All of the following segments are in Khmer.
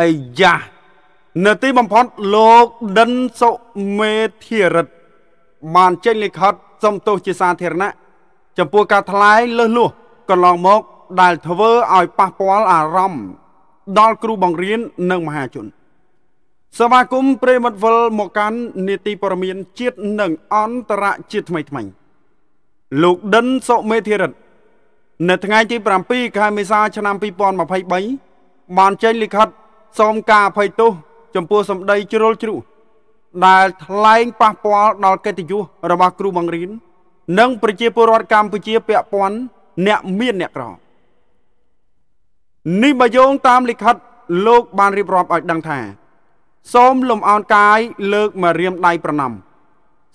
អីយ៉ានៅទីបំផុតលោកដិនសុមេធារិទ្ធបានចេញលិខិតសំទោសជាសាធារណៈចំពោះការថ្លែងលើសលួសកន្លងមក ដែលធ្វើឲ្យប៉ះពាល់អារម្មណ៍ដល់គ្រូបង្រៀននិងមហាជនសមាគមព្រៃមត់វិលមកកាន់នីតិព័រមានជាតិនិងអន្តរជាតិថ្មីថ្មី លោកដិនសុមេធារិទ្ធនៅថ្ងៃទី7ខែមេសាឆ្នាំ2023បានចេញលិខិតសូមការអភ័យទោសចំពោះសម្ដីជ្រុលជ្រុះដែលថ្លែងប៉ះពាល់ដល់កិត្តិយសរបស់គ្រូបង្រៀននិងប្រជាពលរដ្ឋកម្ពុជាពាក់ព័ន្ធអ្នកមានអ្នកក្រនេះបើយោងតាមលិខិតលោកបានរៀបរាប់ឲ្យដឹងថាសូមលំអោនកាយលើកមករៀមដៃប្រណម្យ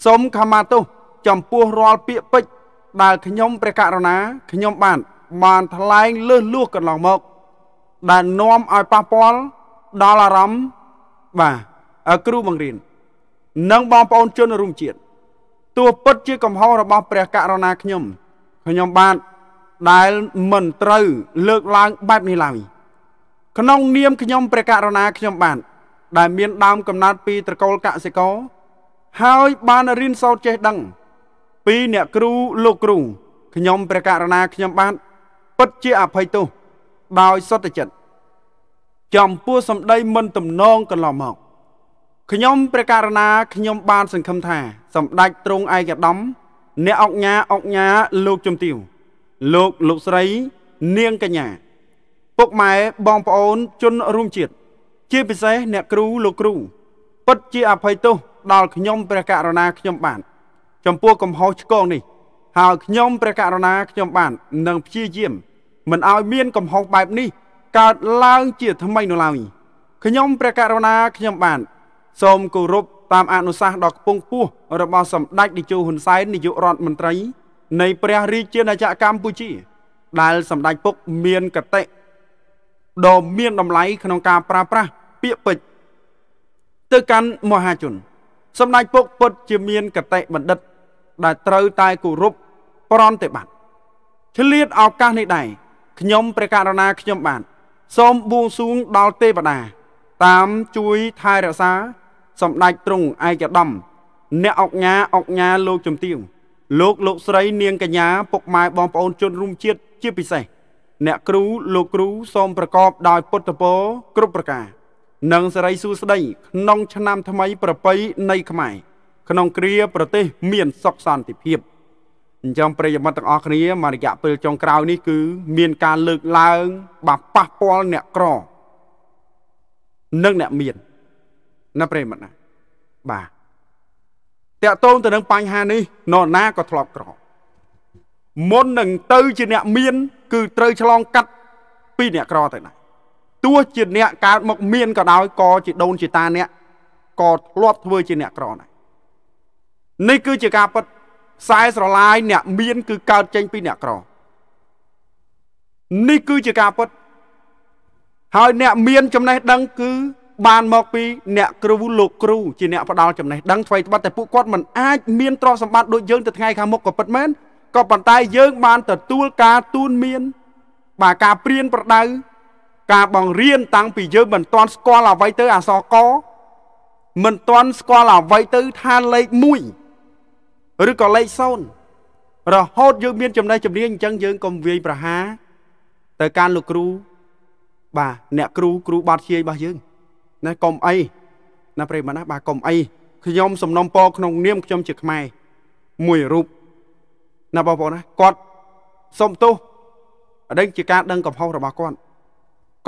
សូមខមាទោសចំពោះរាល់ពាក្យពេចន៍ដែលខ្ញុំព្រះករុណាខ្ញុំបានបានថ្លែងលើសលួសកន្លងមក ដែលនាំឲ្យប៉ះពាល់ដល់អារម្មណ៍បាទគ្រូបង្រៀននិងបងប្អូនជនរួមជាតិទោះពិតជា កំហុសរបស់ព្រះករុណាខ្ញុំខ្ញុំបាទដែលមិនត្រូវលើកឡើងបែបនេះឡើយក្នុង នាមខ្ញុំព្រះករុណាខ្ញុំបាទដែលមានដើមកំណើតពីត្រកូលកសិករហើយបានរៀនសូត្រចេះដឹង ពីអ្នកគ្រូលោកគ្រូខ្ញុំព្រះករុណា ខ្ញុំបាទពិតជាអភ័យទោសដោយសុទ្ធចិត្តចំពោះសម្ដីមិនទំនងកន្លងមកខ្ញុំព្រះករណាខ្ញុំ បាន សង្ឃឹមថា សម្ដេចទ្រង់ឯកឧត្តមអ្នកអង្គញាអង្គញាលោកជំទាវលោកលោកស្រី នាងកញ្ញា ពុកម៉ែបងប្អូនជនរួមជាតិជាពិសេសអ្នកគ្រូលោកគ្រូពិតជាអភ័យទោសដល់ខ្ញុំព្រះករណាខ្ញុំបានចំពោះកំហុសឆ្គងនេះហើយខ្ញុំព្រះករណាខ្ញុំបាននឹងព្យាយាមមិនឲ្យមានកំហុសបែបនេះកើតឡើងជាថ្មីនោះឡើយខ្ញុំព្រះករុណាខ្ញុំបាទសូមគោរពតាមអនុសាសន៍ដ៏ខ្ពង់ខ្ពស់របស់សម្ដេចតេជោហ៊ុនសែននាយករដ្ឋមន្ត្រី នៃព្រះរាជាណាចក្រកម្ពុជាដែល សម្ដេចពុកមានកតិដ៏មានតម្លៃក្នុងការប្រើប្រាស់ពាក្យពេចន៍ទៅកាន់មហាជនសម្ដេចពុកពុតជាមានកតិបណ្ឌិត ដែលត្រូវតែគោរពប្រតិបត្តិឆ្លៀតឱកាសនេះដែរខ្ញុំព្រះករណាខ្ញុំបាទសូមបួងសួងដល់ទេវតាតាមជួយថែរក្សាសម្ដេចទ្រង់ឯកឧត្តមអ្នកអុកញ៉ាអុកញ៉ាលោកជំទាវលោកលោកស្រី នាងកញ្ញា ពុកម៉ែបងប្អូនជនរួមជាតិជាពិសេសអ្នកគ្រូលោកគ្រូសូមប្រកបដោយពុទ្ធពរគ្រប់ប្រការ និងសេរីសួស្តីក្នុង ឆ្នាំថ្មី ប្រពៃនៃ ខ្មែរក្នុងគ្រា ប្រទេសមានសុខសន្តិភាព។អញ្ចឹងប្រិយមិត្តទាំងអស់គ្នាមករយៈពេលចុងក្រោយនេះគឺមានការលើកឡើងបាប៉ះពាល់អ្នកក្រ និងអ្នកមានណាប្រិយមិត្តណាបាទតកតងទៅនឹងបញ្ហានេះនរណាក៏ធ្លាប់ក្រមុននឹងទៅជាអ្នកមានគឺត្រូវឆ្លងកាត់ពីអ្នកក្រទៅណាទោះជាអ្នកកើតមកមានក៏ដោយក៏ជាដូនជាតាអ្នកក៏ធ្លាប់ធ្វើជាអ្នកក្រដែរនេះគឺជាការពិតខ្សែស្រឡាយអ្នកមានគឺកើតចេញពីអ្នកក្រនេះគឺជាការពិតហើយអ្នកមានចំណេះដឹងគឺ បានមកពីអ្នកគ្រូលោកគ្រូជាអ្នកផ្ដាល់ចំណេះដឹងថ្មីត្បិតតែពួកគាត់មិនអាចមានទ្រព្យសម្បត្តិដូចយើងទៅថ្ងៃខាងមុខក៏ពិតមែនក៏ប៉ុន្តែយើងបាន ទទួលការទូនមាន បាទការព្រៀនប្រដៅ ការបង្រៀនតាំងពីយើងមិនទាន់ស្គាល់អ្វីទៅអសកមិនទាន់ស្គាល់អ្វីទៅថាលេខ1ឬក៏លេខ0រហូតយើងមានចំណេះចំណាញអញ្ចឹងយើងកុំវាយប្រហារទៅកាន់លោកគ្រូបាទអ្នកគ្រូគ្រូបាត់ជាយរបស់យើងណាកុំអីណាប្រិមណាបាទកុំអីខ្ញុំសំណុំពរក្នុងនាមខ្ញុំជាខ្មែរមួយរូបណាបងប្អូនណាគាត់សុំទោសដឹងជាការដឹងកំហុសរបស់គាត់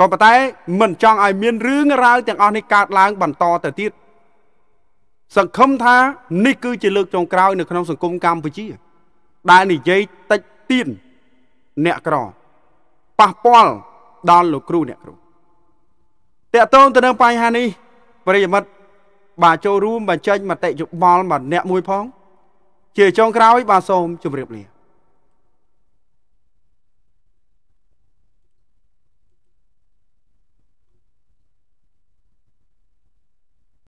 ក៏ប៉ុន្តែមិនចង់ឲ្យមានរឿងរ៉ាវទាំងអស់នេះកើតឡើង បន្តទៅទៀតសង្ឃឹមថានេះគឺជាលើកចុងក្រោយនៅក្នុងសង្គមកម្ពុជា ដែលនិយាយតិចទៀនអ្នកក្រប៉ះពាល់ដល់លោកគ្រូអ្នកគ្រូតកតងទៅនឹងបញ្ហានេះប្រិយមិត្តបាទចូលរួមបញ្ចេញមតិយោបល់មកអ្នកមួយផង ជាចុងក្រោយ បាទសូមជម្រាបលា